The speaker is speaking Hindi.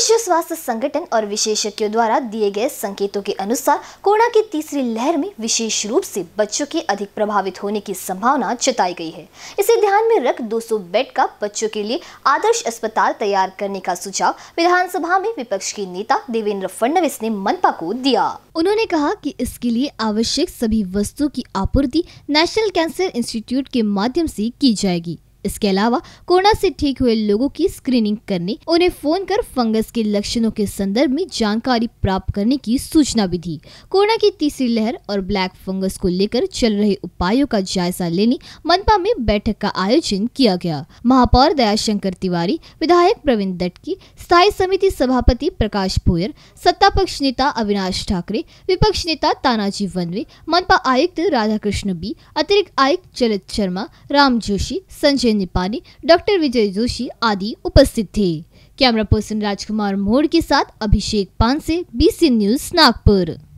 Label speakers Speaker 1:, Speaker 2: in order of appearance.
Speaker 1: विश्व स्वास्थ्य संगठन और विशेषज्ञों द्वारा दिए गए संकेतों के अनुसार कोरोना की तीसरी लहर में विशेष रूप से बच्चों के अधिक प्रभावित होने की संभावना जताई गई है इसे ध्यान में रख 200 बेड का बच्चों के लिए आदर्श अस्पताल तैयार करने का सुझाव विधानसभा में विपक्ष के नेता देवेंद्र फडणवीस ने मनपा को दिया उन्होंने कहा की इसके लिए आवश्यक सभी वस्तुओं की आपूर्ति नेशनल कैंसर इंस्टीट्यूट के माध्यम ऐसी की जाएगी इसके अलावा कोरोना से ठीक हुए लोगों की स्क्रीनिंग करने उन्हें फोन कर फंगस के लक्षणों के संदर्भ में जानकारी प्राप्त करने की सूचना भी दी कोरोना की तीसरी लहर और ब्लैक फंगस को लेकर चल रहे उपायों का जायजा लेने मनपा में बैठक का आयोजन किया गया महापौर दयाशंकर तिवारी विधायक प्रवीण दटकी स्थायी समिति सभापति प्रकाश भोयर सत्ता पक्ष नेता अविनाश ठाकरे विपक्ष नेता तानाजी वनवे मनपा आयुक्त राधा बी अतिरिक्त आयुक्त चलित शर्मा राम जोशी संजय विजय निपानी डॉक्टर विजय जोशी आदि उपस्थित थे कैमरा पर्सन राजकुमार मोड़ के साथ अभिषेक पानसे बीसी न्यूज नागपुर